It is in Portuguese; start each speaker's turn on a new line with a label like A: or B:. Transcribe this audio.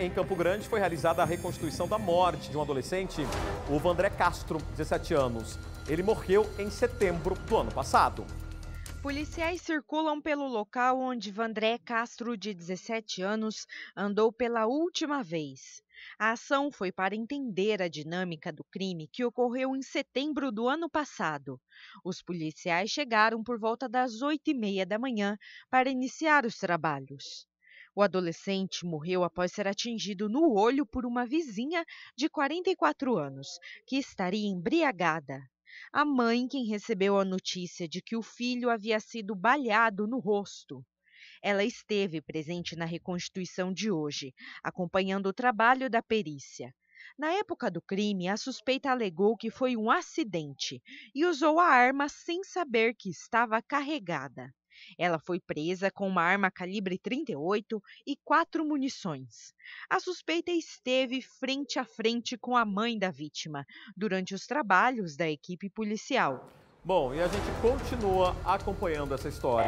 A: Em Campo Grande foi realizada a reconstituição da morte de um adolescente, o Vandré Castro, 17 anos. Ele morreu em setembro do ano passado.
B: Policiais circulam pelo local onde Vandré Castro, de 17 anos, andou pela última vez. A ação foi para entender a dinâmica do crime que ocorreu em setembro do ano passado. Os policiais chegaram por volta das oito e meia da manhã para iniciar os trabalhos. O adolescente morreu após ser atingido no olho por uma vizinha de 44 anos, que estaria embriagada. A mãe, quem recebeu a notícia de que o filho havia sido balhado no rosto. Ela esteve presente na reconstituição de hoje, acompanhando o trabalho da perícia. Na época do crime, a suspeita alegou que foi um acidente e usou a arma sem saber que estava carregada. Ela foi presa com uma arma calibre 38 e quatro munições. A suspeita esteve frente a frente com a mãe da vítima durante os trabalhos da equipe policial.
A: Bom, e a gente continua acompanhando essa história.